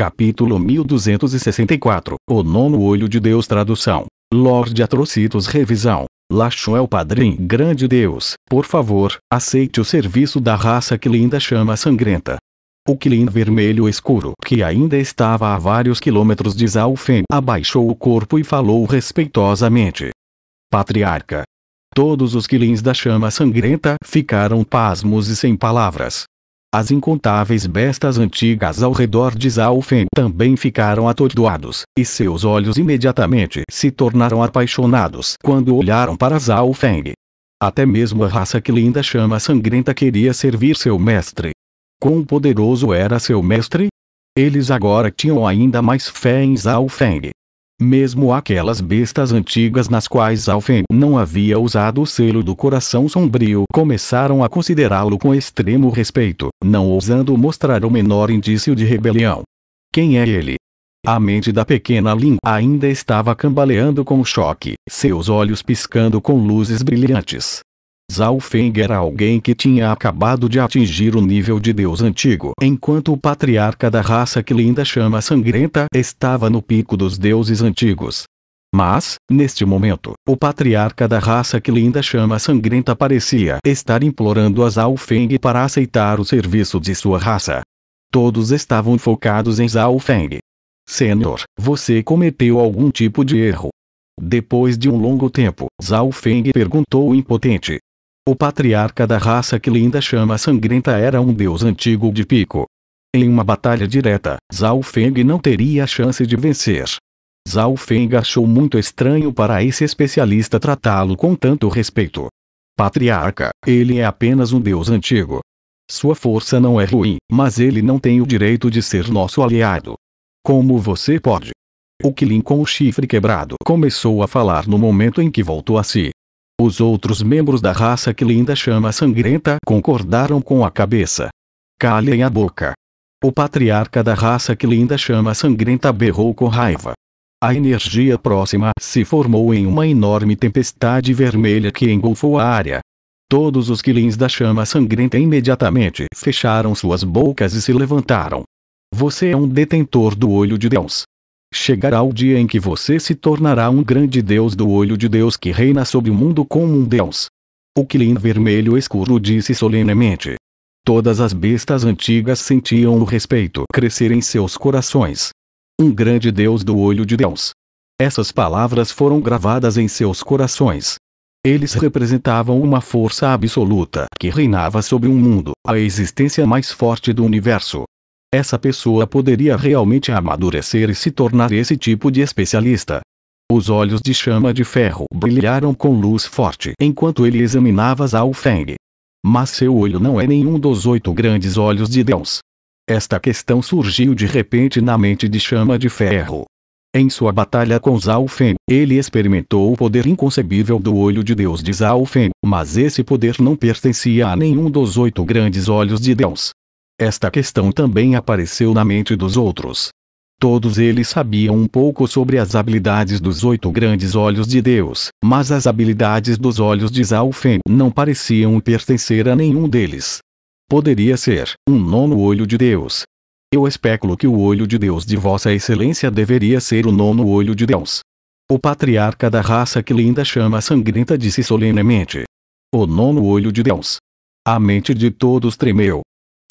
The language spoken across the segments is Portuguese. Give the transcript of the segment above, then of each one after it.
Capítulo 1264. O nono olho de Deus tradução. Lorde Atrocitos revisão. Lachon é o padrinho grande Deus. Por favor, aceite o serviço da raça que linda chama sangrenta. O Quilin vermelho escuro, que ainda estava a vários quilômetros de Zalfen, abaixou o corpo e falou respeitosamente. Patriarca. Todos os quilins da chama sangrenta ficaram pasmos e sem palavras. As incontáveis bestas antigas ao redor de Zalfen também ficaram atordoados, e seus olhos imediatamente se tornaram apaixonados quando olharam para Zalfeng. Até mesmo a raça que linda chama sangrenta queria servir seu mestre. Quão poderoso era seu mestre? Eles agora tinham ainda mais fé em Zalfeng. Mesmo aquelas bestas antigas nas quais Alfen não havia usado o selo do coração sombrio começaram a considerá-lo com extremo respeito, não ousando mostrar o menor indício de rebelião. Quem é ele? A mente da pequena Lin ainda estava cambaleando com o choque, seus olhos piscando com luzes brilhantes. Zalfeng era alguém que tinha acabado de atingir o nível de Deus antigo. Enquanto o patriarca da raça que linda chama sangrenta estava no pico dos deuses antigos. Mas, neste momento, o patriarca da raça que linda chama sangrenta parecia estar implorando a Zalfeng para aceitar o serviço de sua raça. Todos estavam focados em Zalfeng. Senhor, você cometeu algum tipo de erro. Depois de um longo tempo, Zhao Feng perguntou impotente. O patriarca da raça que linda chama sangrenta era um deus antigo de Pico. Em uma batalha direta, Zhao Feng não teria a chance de vencer. Zhao Feng achou muito estranho para esse especialista tratá-lo com tanto respeito. Patriarca, ele é apenas um deus antigo. Sua força não é ruim, mas ele não tem o direito de ser nosso aliado. Como você pode? O Kilin com o chifre quebrado começou a falar no momento em que voltou a si. Os outros membros da raça que linda chama sangrenta concordaram com a cabeça. Calem a boca. O patriarca da raça que linda chama sangrenta berrou com raiva. A energia próxima se formou em uma enorme tempestade vermelha que engolfou a área. Todos os quilins da chama sangrenta imediatamente fecharam suas bocas e se levantaram. Você é um detentor do olho de Deus. Chegará o dia em que você se tornará um grande Deus do olho de Deus que reina sobre o mundo como um Deus. O Quilin Vermelho Escuro disse solenemente. Todas as bestas antigas sentiam o respeito crescer em seus corações. Um grande Deus do olho de Deus. Essas palavras foram gravadas em seus corações. Eles representavam uma força absoluta que reinava sobre um mundo, a existência mais forte do universo, essa pessoa poderia realmente amadurecer e se tornar esse tipo de especialista. Os olhos de chama de ferro brilharam com luz forte enquanto ele examinava Zhao Feng. Mas seu olho não é nenhum dos oito grandes olhos de Deus. Esta questão surgiu de repente na mente de chama de ferro. Em sua batalha com Zhao Feng, ele experimentou o poder inconcebível do olho de Deus de Zhao Feng, mas esse poder não pertencia a nenhum dos oito grandes olhos de Deus. Esta questão também apareceu na mente dos outros. Todos eles sabiam um pouco sobre as habilidades dos oito grandes olhos de Deus, mas as habilidades dos olhos de Zalfen não pareciam pertencer a nenhum deles. Poderia ser um nono olho de Deus. Eu especulo que o olho de Deus de Vossa Excelência deveria ser o nono olho de Deus. O patriarca da raça que linda chama sangrenta disse solenemente: O nono olho de Deus. A mente de todos tremeu,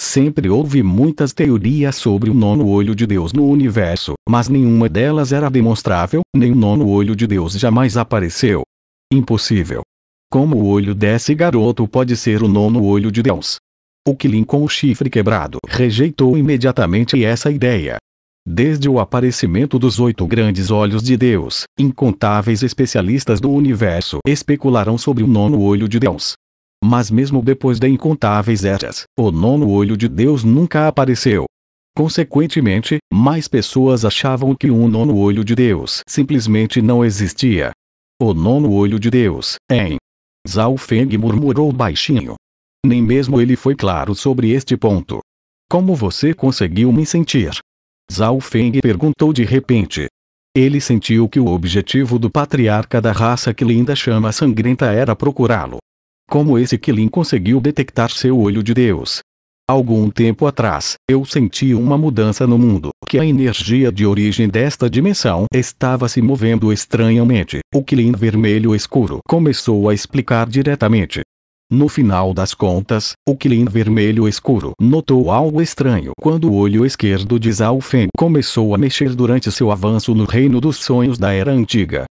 Sempre houve muitas teorias sobre o nono olho de Deus no universo, mas nenhuma delas era demonstrável, nem o nono olho de Deus jamais apareceu. Impossível. Como o olho desse garoto pode ser o nono olho de Deus? O Killing com o chifre quebrado rejeitou imediatamente essa ideia. Desde o aparecimento dos oito grandes olhos de Deus, incontáveis especialistas do universo especularam sobre o nono olho de Deus, mas mesmo depois de incontáveis eras, o nono olho de Deus nunca apareceu. Consequentemente, mais pessoas achavam que o nono olho de Deus simplesmente não existia. O nono olho de Deus, em Zhao Feng murmurou baixinho. Nem mesmo ele foi claro sobre este ponto. Como você conseguiu me sentir? Zhao Feng perguntou de repente. Ele sentiu que o objetivo do patriarca da raça que linda chama sangrenta era procurá-lo como esse que Lin conseguiu detectar seu olho de Deus. Algum tempo atrás, eu senti uma mudança no mundo, que a energia de origem desta dimensão estava se movendo estranhamente. O Kilin vermelho escuro começou a explicar diretamente. No final das contas, o Kilin vermelho escuro notou algo estranho quando o olho esquerdo de Zhao começou a mexer durante seu avanço no reino dos sonhos da Era Antiga.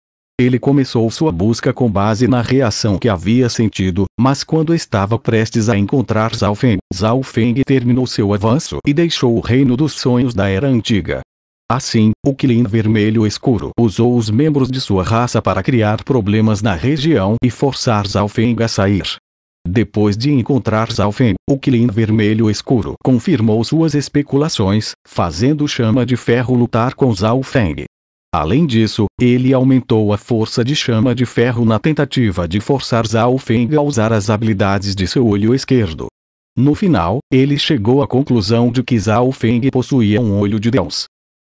Ele começou sua busca com base na reação que havia sentido, mas quando estava prestes a encontrar Zhao Feng, Zhao Feng terminou seu avanço e deixou o reino dos sonhos da Era Antiga. Assim, o Quilin Vermelho Escuro usou os membros de sua raça para criar problemas na região e forçar Zhao Feng a sair. Depois de encontrar Zhao Feng, o Quilin Vermelho Escuro confirmou suas especulações, fazendo Chama de Ferro lutar com Zhao Feng. Além disso, ele aumentou a força de chama de ferro na tentativa de forçar Zalfeng a usar as habilidades de seu olho esquerdo. No final, ele chegou à conclusão de que Zhao Feng possuía um olho de Deus.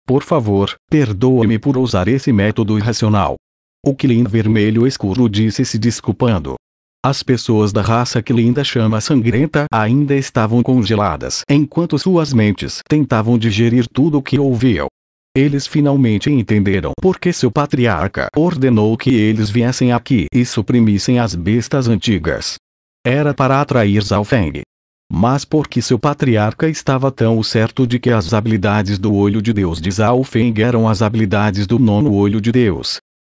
Por favor, perdoa-me por usar esse método irracional. O Klin Vermelho Escuro disse se desculpando. As pessoas da raça Kilin da Chama Sangrenta ainda estavam congeladas enquanto suas mentes tentavam digerir tudo o que ouviam. Eles finalmente entenderam porque seu patriarca ordenou que eles viessem aqui e suprimissem as bestas antigas. Era para atrair Zhao Feng. Mas porque seu patriarca estava tão certo de que as habilidades do olho de Deus de Zhao Feng eram as habilidades do nono olho de Deus.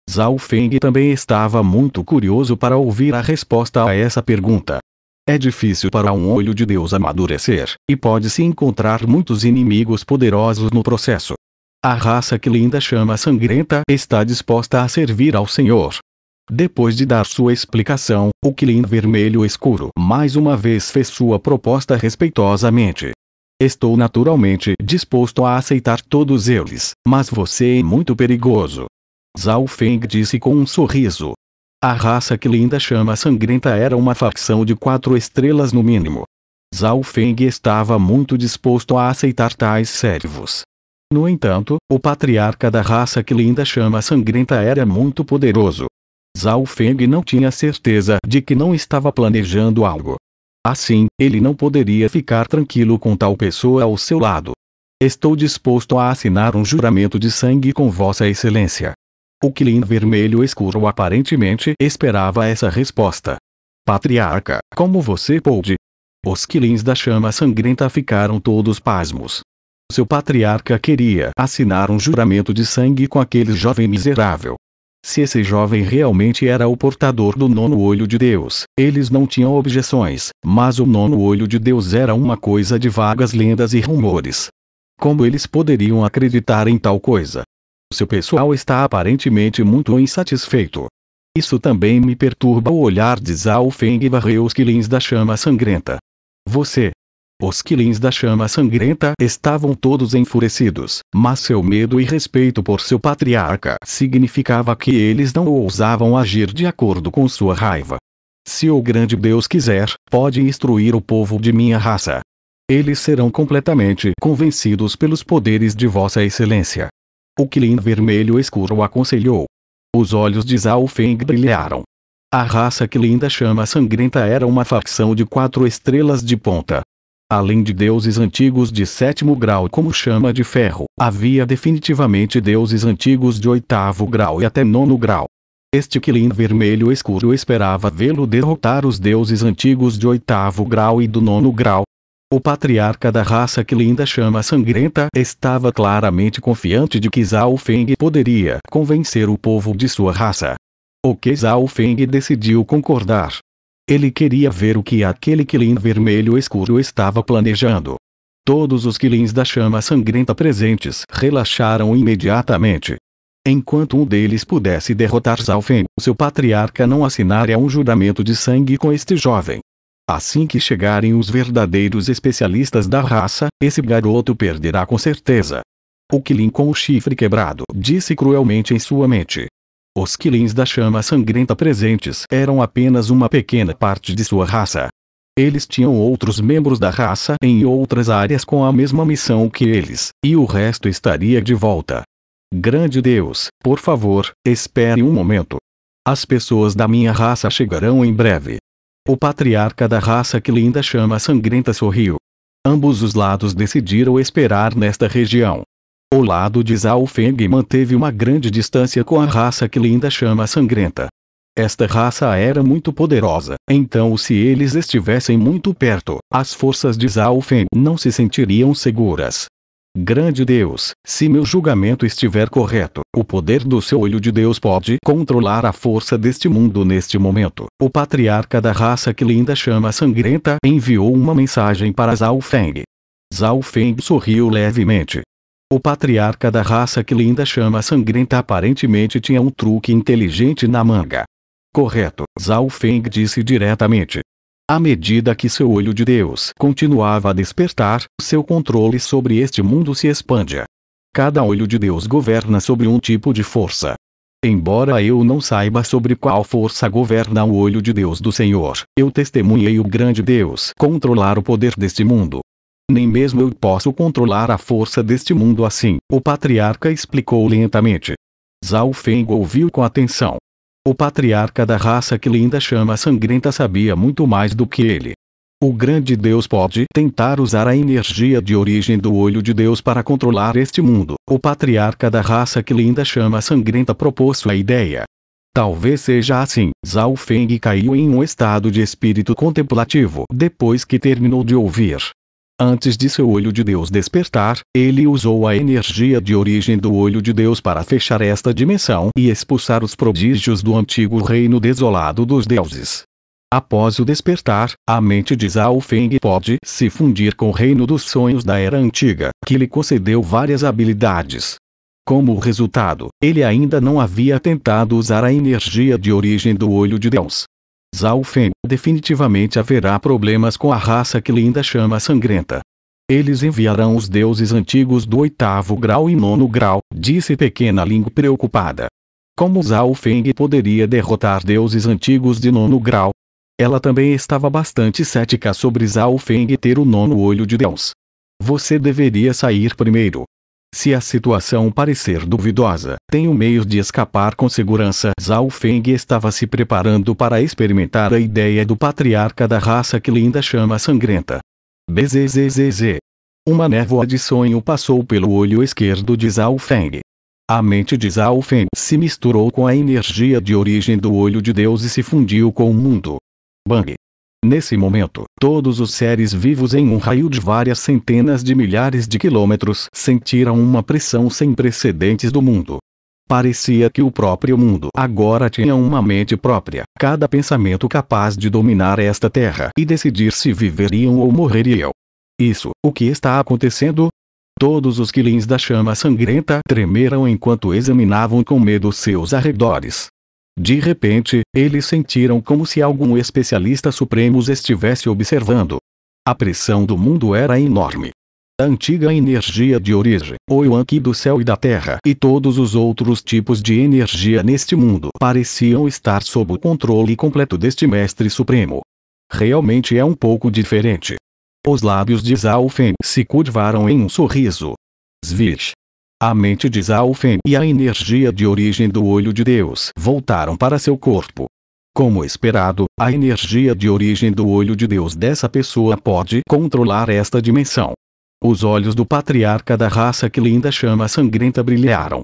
Zhao Feng também estava muito curioso para ouvir a resposta a essa pergunta. É difícil para um olho de Deus amadurecer, e pode-se encontrar muitos inimigos poderosos no processo. A raça que linda chama sangrenta está disposta a servir ao Senhor. Depois de dar sua explicação, o Kilin Vermelho Escuro mais uma vez fez sua proposta respeitosamente. Estou naturalmente disposto a aceitar todos eles, mas você é muito perigoso. Zhao Feng disse com um sorriso. A raça que linda chama sangrenta era uma facção de quatro estrelas no mínimo. Zhao Feng estava muito disposto a aceitar tais servos, no entanto, o patriarca da raça que linda chama sangrenta era muito poderoso. Zhao Feng não tinha certeza de que não estava planejando algo. Assim, ele não poderia ficar tranquilo com tal pessoa ao seu lado. Estou disposto a assinar um juramento de sangue com Vossa Excelência. O Quilin vermelho escuro aparentemente esperava essa resposta. Patriarca, como você pôde? Os quilins da chama sangrenta ficaram todos pasmos. Seu patriarca queria assinar um juramento de sangue com aquele jovem miserável. Se esse jovem realmente era o portador do nono olho de Deus, eles não tinham objeções, mas o nono olho de Deus era uma coisa de vagas lendas e rumores. Como eles poderiam acreditar em tal coisa? Seu pessoal está aparentemente muito insatisfeito. Isso também me perturba o olhar de Zhao Feng e os Quilins da Chama Sangrenta. Você, os quilins da chama sangrenta estavam todos enfurecidos, mas seu medo e respeito por seu patriarca significava que eles não ousavam agir de acordo com sua raiva. Se o grande Deus quiser, pode instruir o povo de minha raça. Eles serão completamente convencidos pelos poderes de Vossa Excelência. O quilin vermelho escuro aconselhou. Os olhos de Zhao Feng brilharam. A raça quilin da chama sangrenta era uma facção de quatro estrelas de ponta, além de deuses antigos de sétimo grau como chama de ferro, havia definitivamente deuses antigos de oitavo grau e até nono grau. Este Quilin vermelho escuro esperava vê-lo derrotar os deuses antigos de oitavo grau e do nono grau. O patriarca da raça Quilin da Chama Sangrenta estava claramente confiante de que Zhao Feng poderia convencer o povo de sua raça. O que Zhao Feng decidiu concordar. Ele queria ver o que aquele quilim vermelho escuro estava planejando. Todos os quilins da chama sangrenta presentes relaxaram imediatamente. Enquanto um deles pudesse derrotar Zalfen, seu patriarca não assinaria um juramento de sangue com este jovem. Assim que chegarem os verdadeiros especialistas da raça, esse garoto perderá com certeza. O quilim com o chifre quebrado disse cruelmente em sua mente. Os quilins da chama sangrenta presentes eram apenas uma pequena parte de sua raça. Eles tinham outros membros da raça em outras áreas com a mesma missão que eles, e o resto estaria de volta. Grande Deus, por favor, espere um momento. As pessoas da minha raça chegarão em breve. O patriarca da raça que linda chama sangrenta sorriu. Ambos os lados decidiram esperar nesta região, o lado de Zhao Feng manteve uma grande distância com a raça que linda chama sangrenta. Esta raça era muito poderosa, então se eles estivessem muito perto, as forças de Zhao Feng não se sentiriam seguras. Grande Deus, se meu julgamento estiver correto, o poder do seu olho de Deus pode controlar a força deste mundo neste momento. O patriarca da raça que linda chama sangrenta enviou uma mensagem para Zhao Feng. Zhao Feng sorriu levemente, o patriarca da raça que linda chama sangrenta aparentemente tinha um truque inteligente na manga. Correto, Zhao Feng disse diretamente. À medida que seu olho de Deus continuava a despertar, seu controle sobre este mundo se expande. Cada olho de Deus governa sobre um tipo de força. Embora eu não saiba sobre qual força governa o olho de Deus do Senhor, eu testemunhei o grande Deus controlar o poder deste mundo. Nem mesmo eu posso controlar a força deste mundo assim, o patriarca explicou lentamente. Zhao Feng ouviu com atenção. O patriarca da raça que linda chama sangrenta sabia muito mais do que ele. O grande Deus pode tentar usar a energia de origem do olho de Deus para controlar este mundo. O patriarca da raça que linda chama sangrenta propôs sua ideia. Talvez seja assim. Zhao Feng caiu em um estado de espírito contemplativo depois que terminou de ouvir. Antes de seu olho de Deus despertar, ele usou a energia de origem do olho de Deus para fechar esta dimensão e expulsar os prodígios do antigo reino desolado dos deuses. Após o despertar, a mente de Zhao Feng pode se fundir com o reino dos sonhos da era antiga, que lhe concedeu várias habilidades. Como resultado, ele ainda não havia tentado usar a energia de origem do olho de Deus, Zhao definitivamente haverá problemas com a raça que linda chama sangrenta. Eles enviarão os deuses antigos do oitavo grau e nono grau, disse Pequena Lingo preocupada. Como Zhao Feng poderia derrotar deuses antigos de nono grau? Ela também estava bastante cética sobre Zhao Feng ter o nono olho de Deus. Você deveria sair primeiro, se a situação parecer duvidosa, tenho meios de escapar com segurança. Zhao Feng estava se preparando para experimentar a ideia do patriarca da raça que linda chama sangrenta. Bzzz. Uma névoa de sonho passou pelo olho esquerdo de Zhao Feng. A mente de Zhao Feng se misturou com a energia de origem do olho de Deus e se fundiu com o mundo. Bang! Nesse momento, todos os seres vivos em um raio de várias centenas de milhares de quilômetros sentiram uma pressão sem precedentes do mundo. Parecia que o próprio mundo agora tinha uma mente própria, cada pensamento capaz de dominar esta terra e decidir se viveriam ou morreriam. Isso, o que está acontecendo? Todos os quilins da chama sangrenta tremeram enquanto examinavam com medo seus arredores. De repente, eles sentiram como se algum especialista supremo os estivesse observando. A pressão do mundo era enorme. A antiga energia de origem, o Yuanqi do céu e da terra e todos os outros tipos de energia neste mundo pareciam estar sob o controle completo deste mestre supremo. Realmente é um pouco diferente. Os lábios de Zhao se curvaram em um sorriso. Svish. A mente de Zalfen e a energia de origem do olho de Deus voltaram para seu corpo. Como esperado, a energia de origem do olho de Deus dessa pessoa pode controlar esta dimensão. Os olhos do patriarca da raça que linda chama sangrenta brilharam,